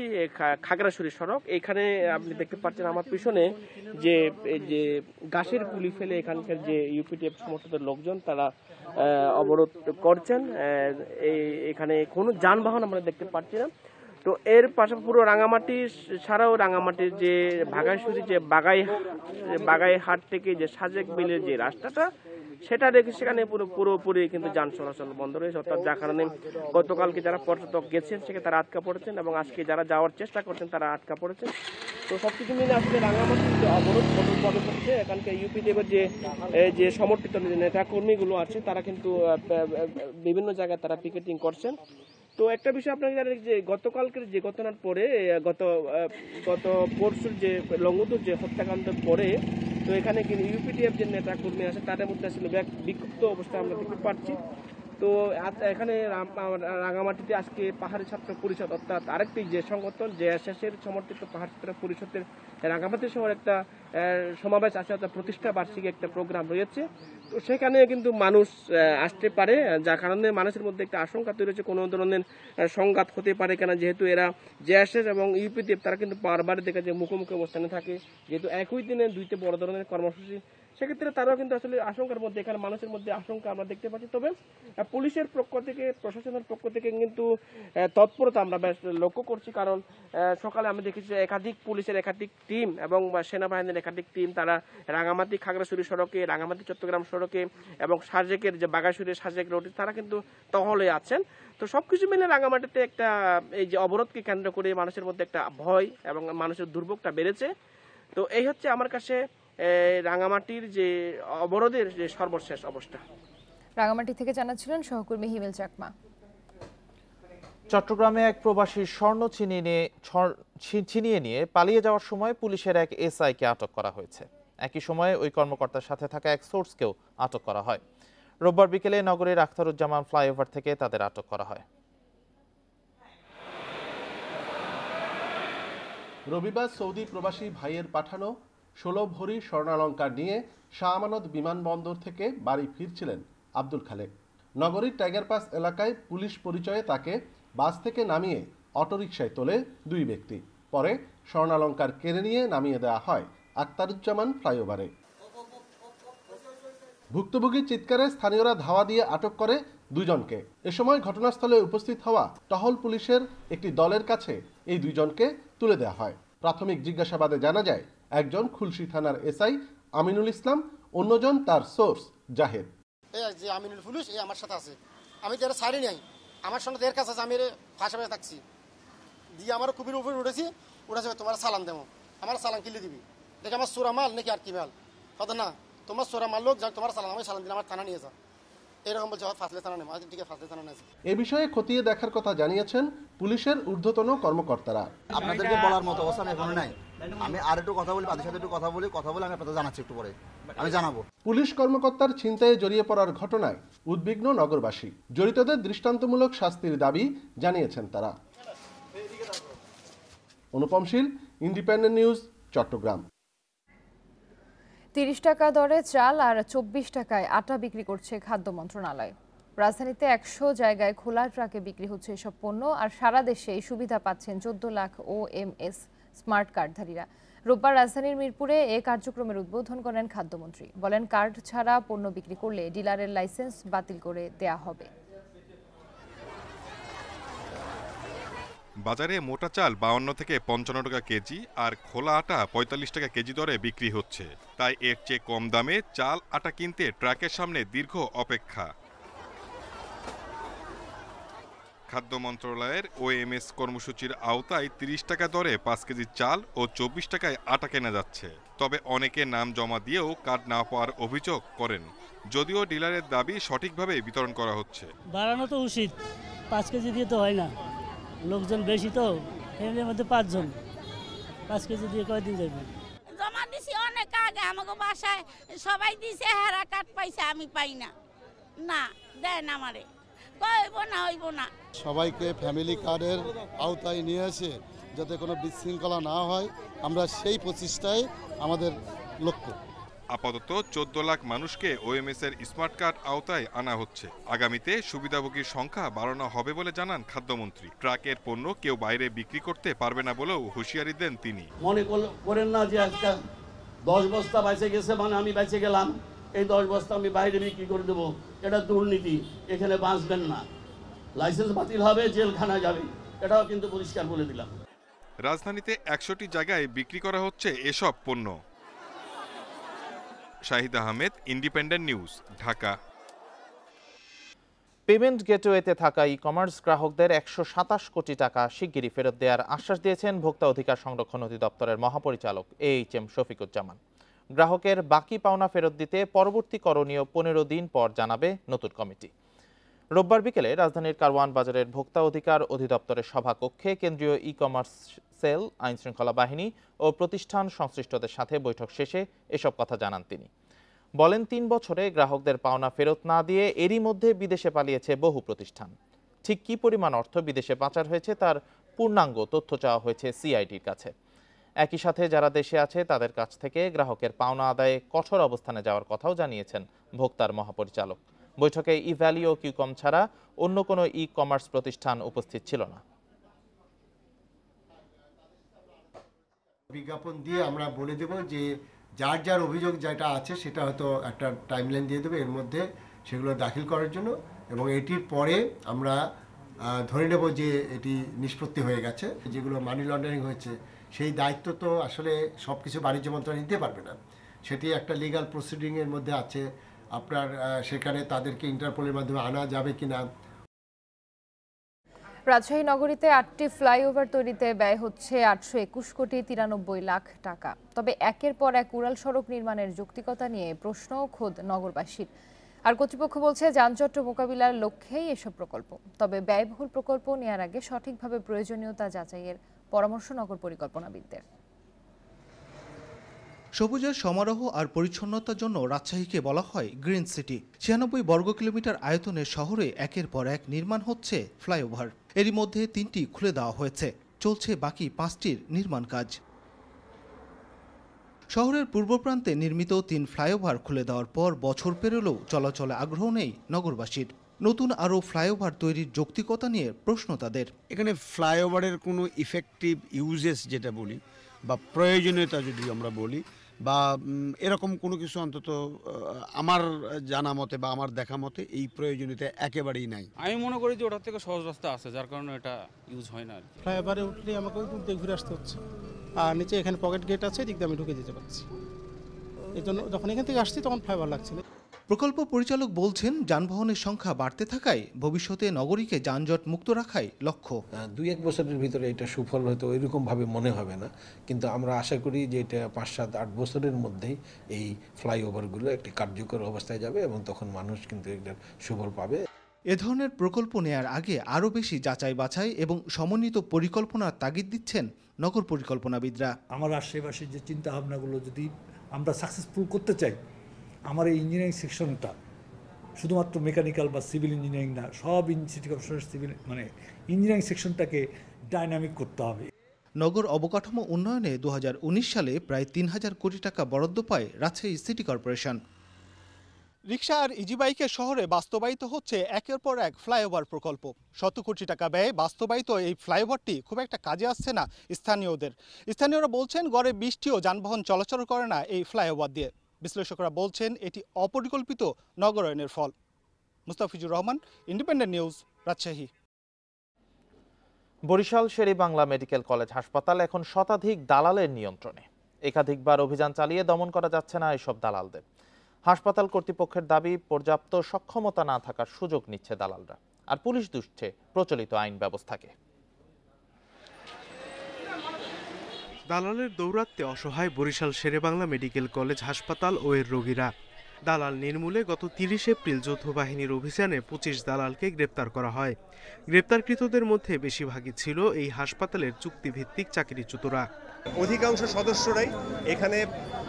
খাগড়াছড়ি সড়ক এখানে আপনি দেখতে পাচ্ছেন আমার পিছনে যে যে গাছের গুলি ফেলে এখানকার যে ইউপিটিএফ সমর্থিত লোকজন তারা অবরোধ করছেন এখানে কোনো যানবাহন আমরা দেখতে পাচ্ছি না তো এর পাশা পুরো রাঙামাটি ছাড়াও রাঙামাটির যে ভাগাইশুরি যে বাগাই বাগাই হাট থেকে যে সাজেক বিলের যে রাস্তাটা সেটা রেখে সেখানে পুরো পুরোপুরি কিন্তু যান চলাচল বন্ধ রয়েছে অর্থাৎ যার কারণে গতকালকে যারা পর্যটক গেছেন সেখানে তারা আটকা পড়েছেন এবং আজকে যারা যাওয়ার চেষ্টা করছেন তারা আটকা পড়েছেন তো সব কিছু মিলে আসলে রাঙামাটির যে অবরোধ বন্ধ হচ্ছে এখানকার ইউপি দেবের যে যে সমর্পিত নেতাকর্মীগুলো আছে তারা কিন্তু বিভিন্ন জায়গায় তারা পিকেটিং করছেন তো একটা বিষয় আপনাকে জানেন যে গতকালকের যে ঘটনার পরে গত গত পরশুর যে লঙ্গদুর যে হত্যাকাণ্ডের পরে তো এখানে কিন্তু ইউপিটিএফ যে নেতা কর্মী আছে তাদের মধ্যে আসলে বিক্ষুব্ধ অবস্থা আমরা দেখতে পাচ্ছি তো এখানে রাঙামাটিতে আজকে পাহাড়ি ছাত্র পরিষদ অর্থাৎ আরেকটি যে সংগঠন যে এর সমর্থিত পাহাড় ছাত্র পরিষদের রাঙামাটি শহর একটা সমাবেশ আছে অর্থাৎ প্রতিষ্ঠা বার্ষিকী একটা প্রোগ্রাম রয়েছে তো সেখানে কিন্তু মানুষ আসতে পারে যার কারণে মানুষের মধ্যে একটা আশঙ্কা তৈরি হচ্ছে কোনো ধরনের সংঘাত হতে পারে কেন যেহেতু এরা জেএসএস এবং ইউপিডিএফ তারা কিন্তু বারবার দেখা যায় মুখোমুখি অবস্থানে থাকে যেহেতু একই দিনে দুইটি বড় ধরনের কর্মসূচি সেক্ষেত্রে তারাও কিন্তু আসলে আশঙ্কার মধ্যে এখানে মানুষের মধ্যে আশঙ্কা আমরা দেখতে পাচ্ছি তবে পুলিশের পক্ষ থেকে প্রশাসনের পক্ষ থেকে কিন্তু তৎপরতা আমরা বেশ লক্ষ্য করছি কারণ সকালে আমি দেখেছি একাধিক পুলিশের একাধিক টিম এবং সেনাবাহিনীর একাধিক টিম তারা রাঙামাটি খাগড়াছড়ি সড়কে রাঙামাটি চট্টগ্রাম সড়কে এবং সার্জেকের যে বাগাসুরের সার্জেক রোড তারা কিন্তু তহলে আছেন তো সবকিছু মিলে রাঙামাটিতে একটা এই যে অবরোধকে কেন্দ্র করে মানুষের মধ্যে একটা ভয় এবং মানুষের দুর্ভোগটা বেড়েছে তো এই হচ্ছে আমার কাছে রাঙামাটির যে অবরোধের যে সর্বশেষ অবস্থা রাঙামাটি থেকে জানাচ্ছিলেন সহকর্মী হিমেল চাকমা চট্টগ্রামে এক প্রবাসীর স্বর্ণ ছিনিয়ে নিয়ে পালিয়ে যাওয়ার সময় পুলিশের এক এসআইকে আটক করা হয়েছে একই সময়ে ওই কর্মকর্তার সাথে থাকা এক সোর্সকেও আটক করা হয় রোববার বিকেলে নগরের আখতারুজ্জামান ফ্লাইওভার থেকে তাদের আটক করা হয় রবিবার সৌদি প্রবাসী ভাইয়ের পাঠানো ষোলো ভরি স্বর্ণালঙ্কার নিয়ে শাহমানত বিমানবন্দর থেকে বাড়ি ফিরছিলেন আব্দুল খালেক নগরীর টাইগার পাস এলাকায় পুলিশ পরিচয়ে তাকে বাস থেকে নামিয়ে অটোরিকশায় তোলে দুই ব্যক্তি পরে স্বর্ণালঙ্কার কেড়ে নিয়ে নামিয়ে দেওয়া হয় আক্তারুজ্জামান ফ্লাইওভারে ভুক্তভোগীর চিৎকারে স্থানীয়রা ধাওয়া দিয়ে আটক করে দুজনকে এ সময় ঘটনাস্থলে উপস্থিত হওয়া টহল পুলিশের একটি দলের কাছে এই দুজনকে তুলে দেওয়া হয় প্রাথমিক জিজ্ঞাসাবাদে জানা যায় একজন খুলশি থানার এসআই আমিনুল ইসলাম অন্যজন তার সোর্স জাহেদ যে আমিনুল ফুলুস এই আমার সাথে আছে আমি তো ছাড়ি নাই আমার সঙ্গে এর কাছে আছে আমি ফাঁসাবে থাকছি দিয়ে আমার কুপির উপরে উঠেছি উঠেছে তোমার সালাম দেবো আমার সালাম কিলে দিবি দেখে আমার সুরা মাল নাকি আর কি মাল কথা না তোমার সুরা মাল লোক যাক তোমার সালাম আমি সালাম দিলে আমার থানা নিয়ে যাও এ বিষয়ে খতিয়ে দেখার কথা জানিয়েছেন পুলিশের ঊর্ধ্বতন কর্মকর্তারা আপনাদেরকে বলার মতো এখনো নাই আমি আর একটু কথা বলি তাদের সাথে একটু কথা বলি কথা বলে আমি আপনাদের জানাচ্ছি একটু পরে আমি জানাবো পুলিশ কর্মকর্তার ছিনতাইয়ে জড়িয়ে পড়ার ঘটনায় উদ্বিগ্ন নগরবাসী জড়িতদের দৃষ্টান্তমূলক শাস্তির দাবি জানিয়েছেন তারা শীল ইন্ডিপেন্ডেন্ট নিউজ চট্টগ্রাম তিরিশ টাকা দরে চাল আর চব্বিশ টাকায় আটা বিক্রি করছে খাদ্য মন্ত্রণালয় রাজধানীতে একশো জায়গায় খোলা ট্রাকে বিক্রি হচ্ছে এসব পণ্য আর সারা দেশে এই সুবিধা পাচ্ছেন চোদ্দ লাখ ওএমএস স্মার্ট কার্ডধারীরা রোববার রাজধানীর মিরপুরে এ কার্যক্রমের উদ্বোধন করেন খাদ্যমন্ত্রী বলেন কার্ড ছাড়া পণ্য বিক্রি করলে ডিলারের লাইসেন্স বাতিল করে দেয়া হবে বাজারে মোটা চাল বাউন্ন থেকে পঞ্চান্ন টাকা কেজি আর খোলা আটা পঁয়তাল্লিশ টাকা কেজি দরে বিক্রি হচ্ছে তাই এর চেয়ে কম দামে চাল আটা কিনতে ট্রাকের সামনে দীর্ঘ অপেক্ষা খাদ্য মন্ত্রণালয়ের ওএমএস কর্মসূচির আওতায় ৩০ টাকা দরে পাঁচ কেজি চাল ও চব্বিশ টাকায় আটা কেনা যাচ্ছে তবে অনেকে নাম জমা দিয়েও কার্ড না পাওয়ার অভিযোগ করেন যদিও ডিলারের দাবি সঠিকভাবে বিতরণ করা হচ্ছে বাড়ানো তো উচিত পাঁচ কেজি দিয়ে তো হয় না লোকজন বেশি তো ফ্যামিলির মধ্যে পাঁচজন পাঁচ কেজি দিয়ে কয়দিন যাবে জমা দিছি অনেক আগে আমাকে বাসায় সবাই দিছে হেরা কাঠ পাইছে আমি পাই না না দেন আমারে কইব না হইব না সবাইকে ফ্যামিলি কার্ডের আওতায় নিয়ে এসে যাতে কোনো বিশৃঙ্খলা না হয় আমরা সেই প্রচেষ্টায় আমাদের লক্ষ্য আপাতত চোদ্দ লাখ মানুষকে ওএমএস এর স্মার্ট কার্ড আওতায় আনা হচ্ছে আগামীতে সুবিধাভোগীর সংখ্যা বাড়ানো হবে বলে জানান খাদ্যমন্ত্রী ট্রাকের পণ্য কেউ বাইরে বিক্রি করতে পারবে না বলেও হুঁশিয়ারি দেন তিনি মনে করেন না যে আজকাল দশ বস্তা বেঁচে গেছে মানে আমি বেঁচে গেলাম এই দশ বস্তা আমি বাইরে বিক্রি করে দেবো এটা দুর্নীতি এখানে বাঁচবেন না লাইসেন্স বাতিল হবে জেলখানা যাবে এটাও কিন্তু পরিষ্কার বলে দিলাম রাজধানীতে একশোটি জায়গায় বিক্রি করা হচ্ছে এসব পণ্য Shahid Ahmed independent news Dhaka payment গেটওয়েতে থাকা ই কমার্স গ্রাহকদের একশো সাতাশ কোটি টাকা শিগগিরই ফেরত দেওয়ার আশ্বাস দিয়েছেন ভোক্তা অধিকার সংরক্ষণ অধিদপ্তরের মহাপরিচালক এ এইচ এম শফিকুজ্জামান গ্রাহকের বাকি পাওনা ফেরত দিতে পরবর্তী করণীয় পনেরো দিন পর জানাবে নতুন কমিটি রোববার বিকেলে রাজধানীর কারওয়ান বাজারের ভোক্তা অধিকার অধিদপ্তরের সভাকক্ষে কেন্দ্রীয় ই কমার্স সেল আইনশৃঙ্খলা বাহিনী ও প্রতিষ্ঠান সংশ্লিষ্টদের সাথে বৈঠক শেষে এসব কথা জানান তিনি বলেন তিন বছরে গ্রাহকদের পাওনা ফেরত না দিয়ে এরই মধ্যে বিদেশে পালিয়েছে বহু প্রতিষ্ঠান ঠিক কী পরিমাণ অর্থ বিদেশে পাচার হয়েছে তার পূর্ণাঙ্গ তথ্য চাওয়া হয়েছে সিআইডির কাছে একই সাথে যারা দেশে আছে তাদের কাছ থেকে গ্রাহকের পাওনা আদায়ে কঠোর অবস্থানে যাওয়ার কথাও জানিয়েছেন ভোক্তার মহাপরিচালক বৈঠকে ভ্যালি ও কিউকম ছাড়া অন্য কোনো ই কমার্স প্রতিষ্ঠান উপস্থিত ছিল না বিজ্ঞাপন দিয়ে আমরা বলে দেব যে যার যার অভিযোগ যেটা আছে সেটা হয়তো একটা টাইমলাইন দিয়ে দেবে এর মধ্যে সেগুলো দাখিল করার জন্য এবং এটির পরে আমরা ধরে নেব যে এটি নিষ্পত্তি হয়ে গেছে যেগুলো মানি লন্ডারিং হয়েছে সেই দায়িত্ব তো আসলে সব কিছু বাণিজ্য মন্ত্রণালয় নিতে পারবে না সেটি একটা লিগাল প্রসিডিংয়ের মধ্যে আছে আপনার সেখানে তাদেরকে ইন্টারপোলের মাধ্যমে আনা যাবে কিনা রাজশাহী নগরীতে আটটি ফ্লাইওভার তৈরিতে ব্যয় হচ্ছে আটশো একুশ কোটি তিরানব্বই লাখ টাকা তবে একের পর এক উড়াল সড়ক নির্মাণের যৌক্তিকতা নিয়ে প্রশ্ন খোদ নগরবাসীর আর কর্তৃপক্ষ বলছে যানজট মোকাবিলার লক্ষ্যেই এসব প্রকল্প তবে ব্যয়বহুল প্রকল্প নেয়ার আগে সঠিকভাবে প্রয়োজনীয়তা যাচাইয়ের পরামর্শ নগর পরিকল্পনাবিদদের সবুজের সমারোহ আর পরিচ্ছন্নতার জন্য রাজশাহীকে বলা হয় গ্রিন সিটি ছিয়ানব্বই বর্গ কিলোমিটার আয়তনের শহরে একের পর এক নির্মাণ হচ্ছে ফ্লাইওভার এরই মধ্যে তিনটি খুলে দেওয়া হয়েছে চলছে বাকি পাঁচটির নির্মাণ কাজ শহরের পূর্ব প্রান্তে নির্মিত তিন ফ্লাইওভার খুলে দেওয়ার পর বছর পেরোলেও চলাচলে আগ্রহ নেই নগরবাসীর নতুন আরও ফ্লাইওভার তৈরির যৌক্তিকতা নিয়ে প্রশ্ন তাদের এখানে ফ্লাইওভারের কোনো ইফেক্টিভ ইউজেস যেটা বলি বা প্রয়োজনীয়তা যদি আমরা বলি বা এরকম কোনো কিছু অন্তত আমার জানা মতে বা আমার দেখা মতে এই প্রয়োজনীয়তা একেবারেই নাই আমি মনে করি যে ওটার থেকে সহজ রাস্তা আছে যার কারণে এটা ইউজ হয় না ফ্লাইওভারে উঠলে আমাকে দিয়ে ঘুরে আসতে হচ্ছে আর নিচে এখানে পকেট গেট আছে এদিক দিয়ে আমি ঢুকে যেতে পারছি এই জন্য যখন এখান থেকে আসছি তখন ফ্লাইওভার লাগছে না প্রকল্প পরিচালক বলছেন যানবাহনের সংখ্যা বাড়তে থাকায় ভবিষ্যতে নগরীকে যানজট মুক্ত রাখাই লক্ষ্য দুই এক বছরের ভিতরে এটা সুফল হয়তো এরকমভাবে মনে হবে না কিন্তু আমরা আশা করি যে এটা পাঁচ সাত আট বছরের মধ্যেই এই ফ্লাইওভারগুলো একটি কার্যকর অবস্থায় যাবে এবং তখন মানুষ কিন্তু এটার সুফল পাবে এ ধরনের প্রকল্প নেয়ার আগে আরও বেশি যাচাই বাছাই এবং সমন্বিত পরিকল্পনার তাগিদ দিচ্ছেন নগর পরিকল্পনাবিদরা আমার আশেপাশে যে চিন্তা ভাবনাগুলো যদি আমরা সাকসেসফুল করতে চাই আমার এই ইঞ্জিনিয়ারিং সেকশনটা শুধুমাত্র মেকানিক্যাল বা সিভিল ইঞ্জিনিয়ারিং না সব সিটি কর্পোরেশনের সিভিল মানে ইঞ্জিনিয়ারিং সেকশনটাকে ডাইনামিক করতে হবে নগর অবকাঠামো উন্নয়নে দু সালে প্রায় তিন হাজার কোটি টাকা বরাদ্দ পায় রাজশাহী সিটি কর্পোরেশন রিক্সা আর ইজিবাইকের e শহরে বাস্তবায়িত হচ্ছে একের পর এক ফ্লাইওভার প্রকল্প শত কোটি টাকা ব্যয়ে বাস্তবায়িত এই ফ্লাইওভারটি খুব একটা কাজে আসছে না স্থানীয়দের স্থানীয়রা বলছেন গড়ে বৃষ্টিও যানবাহন চলাচল করে না এই ফ্লাইওভার দিয়ে বিশ্লেষকরা বলছেন এটি অপরিকল্পিত নগরায়নের ফল Mustafizur Rahman independent news Rajshahi Barishal Sher e Bangla medical college হাসপাতাল এখন শতাধিক দালালের নিয়ন্ত্রণে একাধিকবার অভিযান চালিয়ে দমন করা যাচ্ছে না এসব দালালদের হাসপাতাল কর্তৃপক্ষের দাবি পর্যাপ্ত সক্ষমতা না থাকার সুযোগ নিচ্ছে দালালরা আর পুলিশ দুষ্ঠে প্রচলিত আইন ব্যবস্থাকে দালালের দৌরাত্মে অসহায় বরিশাল শেরেবাংলা মেডিকেল কলেজ হাসপাতাল ও এর রোগীরা দালাল নির্মূলে গত তিরিশ এপ্রিল যৌথ বাহিনীর অভিযানে পঁচিশ দালালকে গ্রেপ্তার করা হয় গ্রেপ্তারকৃতদের মধ্যে বেশিরভাগই ছিল এই হাসপাতালের চুক্তিভিত্তিক চাকরিচ্যুতরা অধিকাংশ সদস্যরাই এখানে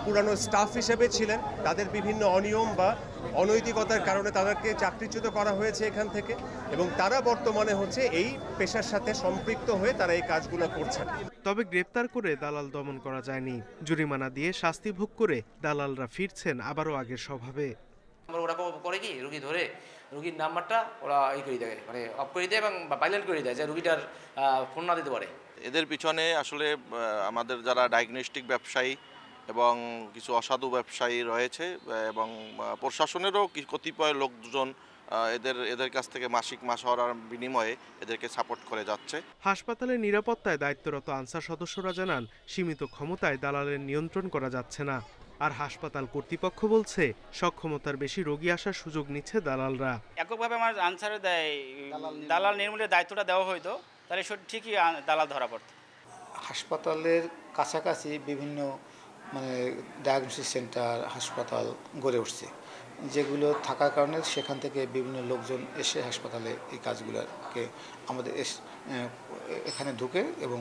পুরানো স্টাফ হিসেবে ছিলেন তাদের বিভিন্ন অনিয়ম বা অনৈতিকতার কারণে তাদেরকে চাকরিচ্যুত করা হয়েছে এখান থেকে এবং তারা বর্তমানে হচ্ছে এই পেশার সাথে সম্পৃক্ত হয়ে তারা এই কাজগুলো করছেন তবে গ্রেপ্তার করে দালাল দমন করা যায়নি জরিমানা দিয়ে শাস্তি ভোগ করে দালালরা ফিরছেন আবারও আগের স্বভাবে ওরা করে কি রুগী ধরে রুগীর নাম্বারটা ওরা করে দেয় মানে অফ করে দেয় এবং দেয় যে রুগীটার দিতে পারে এদের পিছনে আসলে আমাদের যারা ডায়াগনস্টিক ব্যবসায়ী এবং কিছু অসাধু ব্যবসায়ী রয়েছে এবং প্রশাসনেরও কতিপয় লোকজন এদের এদের কাছ থেকে মাসিক মাস হওয়ার বিনিময়ে এদেরকে সাপোর্ট করে যাচ্ছে হাসপাতালের নিরাপত্তায় দায়িত্বরত আনসার সদস্যরা জানান সীমিত ক্ষমতায় দালালের নিয়ন্ত্রণ করা যাচ্ছে না আর হাসপাতাল কর্তৃপক্ষ বলছে সক্ষমতার বেশি রোগী আসার সুযোগ নিচ্ছে দালালরা এককভাবে আমার আনসারে দেয় দালাল নির্মূলের দায়িত্বটা দেওয়া হয়তো তাহলে ঠিকই দালাল ধরা পড়তো হাসপাতালের কাছাকাছি বিভিন্ন মানে ডায়াগনোসিস সেন্টার হাসপাতাল গড়ে উঠছে যেগুলো থাকার কারণে সেখান থেকে বিভিন্ন লোকজন এসে হাসপাতালে এই কাজগুলোকে আমাদের এখানে ঢুকে এবং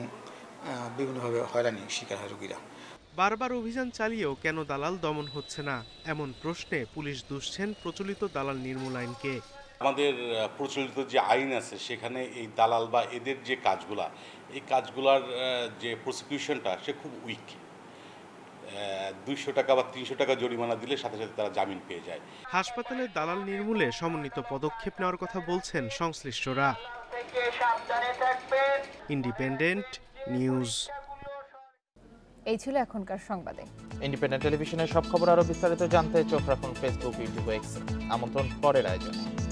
বিভিন্নভাবে হয়রানি শিকার হয় রোগীরা বারবার অভিযান চালিয়েও কেন দালাল দমন হচ্ছে না এমন প্রশ্নে পুলিশ দুষছেন প্রচলিত দালাল নির্মূল আইনকে আমাদের প্রচলিত যে আইন আছে সেখানে এই দালাল বা এদের যে কাজগুলা এই কাজগুলার যে প্রসিকিউশনটা সে খুব উইক দুইশো টাকা বা তিনশো টাকা জরিমানা দিলে সাথে সাথে তারা জামিন পেয়ে যায় হাসপাতালে দালাল নির্মূলে সমন্বিত পদক্ষেপ নেওয়ার কথা বলছেন সংশ্লিষ্টরা ইন্ডিপেন্ডেন্ট নিউজ এই ছিল এখনকার সংবাদে ইন্ডিপেন্ডেন্ট টেলিভিশনের সব খবর আরও বিস্তারিত জানতে চোখ রাখুন ফেসবুক ইউটিউব এক্স আমন্ত্রণ পরের আয়োজন